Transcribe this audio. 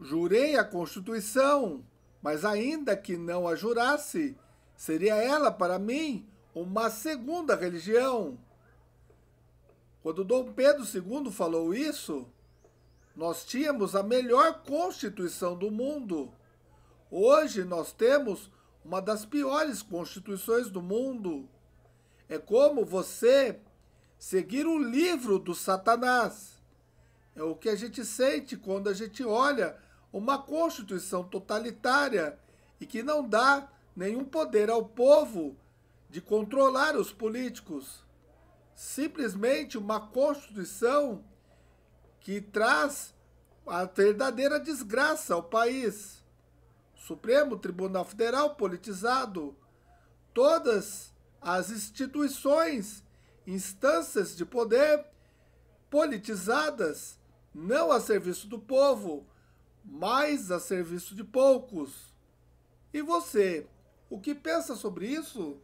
Jurei a Constituição, mas ainda que não a jurasse, seria ela para mim uma segunda religião. Quando Dom Pedro II falou isso, nós tínhamos a melhor constituição do mundo. Hoje nós temos uma das piores constituições do mundo. É como você seguir o livro do Satanás. É o que a gente sente quando a gente olha uma constituição totalitária e que não dá nenhum poder ao povo de controlar os políticos. Simplesmente uma constituição que traz a verdadeira desgraça ao país. Supremo Tribunal Federal politizado, todas as instituições, instâncias de poder politizadas, não a serviço do povo, mas a serviço de poucos. E você, o que pensa sobre isso?